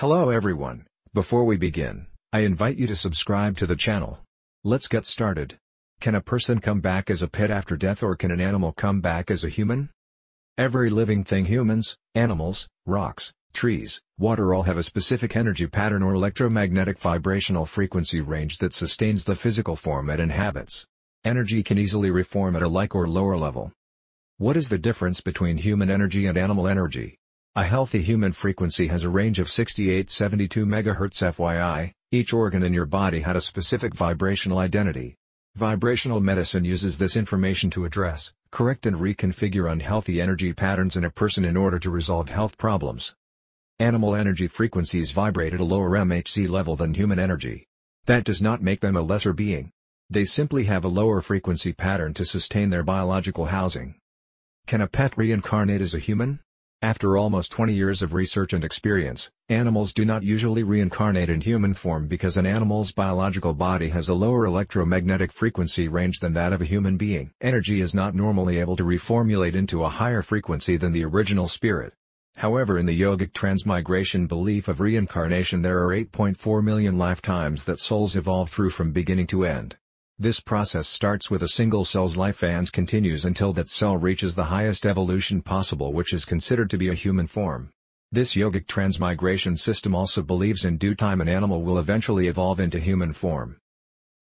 Hello everyone, before we begin, I invite you to subscribe to the channel. Let's get started. Can a person come back as a pet after death or can an animal come back as a human? Every living thing humans, animals, rocks, trees, water all have a specific energy pattern or electromagnetic vibrational frequency range that sustains the physical form it inhabits. Energy can easily reform at a like or lower level. What is the difference between human energy and animal energy? A healthy human frequency has a range of 68-72 MHz FYI, each organ in your body had a specific vibrational identity. Vibrational medicine uses this information to address, correct and reconfigure unhealthy energy patterns in a person in order to resolve health problems. Animal energy frequencies vibrate at a lower MHC level than human energy. That does not make them a lesser being. They simply have a lower frequency pattern to sustain their biological housing. Can a pet reincarnate as a human? After almost 20 years of research and experience, animals do not usually reincarnate in human form because an animal's biological body has a lower electromagnetic frequency range than that of a human being. Energy is not normally able to reformulate into a higher frequency than the original spirit. However in the yogic transmigration belief of reincarnation there are 8.4 million lifetimes that souls evolve through from beginning to end. This process starts with a single cell's life and continues until that cell reaches the highest evolution possible which is considered to be a human form. This yogic transmigration system also believes in due time an animal will eventually evolve into human form.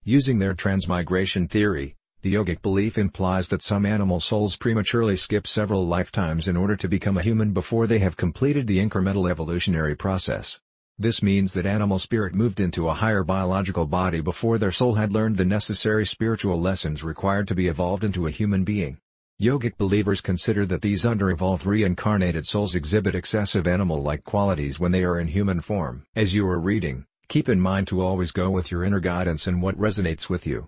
Using their transmigration theory, the yogic belief implies that some animal souls prematurely skip several lifetimes in order to become a human before they have completed the incremental evolutionary process. This means that animal spirit moved into a higher biological body before their soul had learned the necessary spiritual lessons required to be evolved into a human being. Yogic believers consider that these under-evolved reincarnated souls exhibit excessive animal-like qualities when they are in human form. As you are reading, keep in mind to always go with your inner guidance and what resonates with you.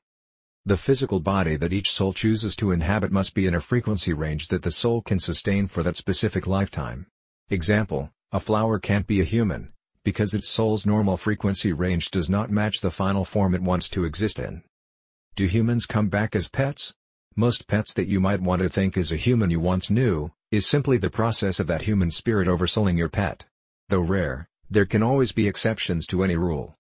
The physical body that each soul chooses to inhabit must be in a frequency range that the soul can sustain for that specific lifetime. Example, a flower can't be a human, because its soul's normal frequency range does not match the final form it wants to exist in. Do humans come back as pets? Most pets that you might want to think is a human you once knew, is simply the process of that human spirit oversouling your pet. Though rare, there can always be exceptions to any rule.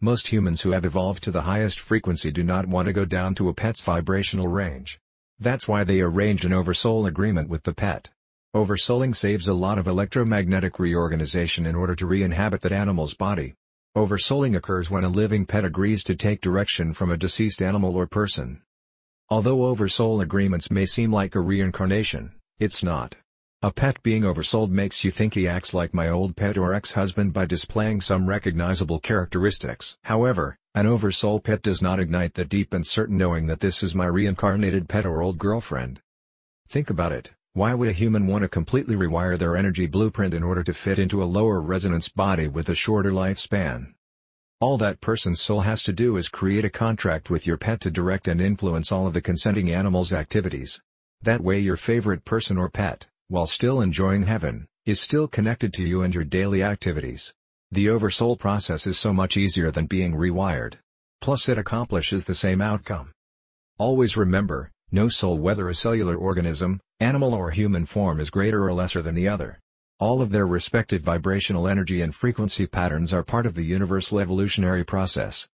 Most humans who have evolved to the highest frequency do not want to go down to a pet's vibrational range. That's why they arranged an oversoul agreement with the pet. Oversoling saves a lot of electromagnetic reorganization in order to re-inhabit that animal's body. Oversoling occurs when a living pet agrees to take direction from a deceased animal or person. Although oversoul agreements may seem like a reincarnation, it's not. A pet being oversold makes you think he acts like my old pet or ex-husband by displaying some recognizable characteristics. However, an oversoul pet does not ignite the deep and certain knowing that this is my reincarnated pet or old girlfriend. Think about it. Why would a human want to completely rewire their energy blueprint in order to fit into a lower resonance body with a shorter lifespan? All that person's soul has to do is create a contract with your pet to direct and influence all of the consenting animal's activities. That way your favorite person or pet, while still enjoying heaven, is still connected to you and your daily activities. The oversoul process is so much easier than being rewired. Plus it accomplishes the same outcome. Always remember, no soul whether a cellular organism, animal or human form is greater or lesser than the other. All of their respective vibrational energy and frequency patterns are part of the universal evolutionary process.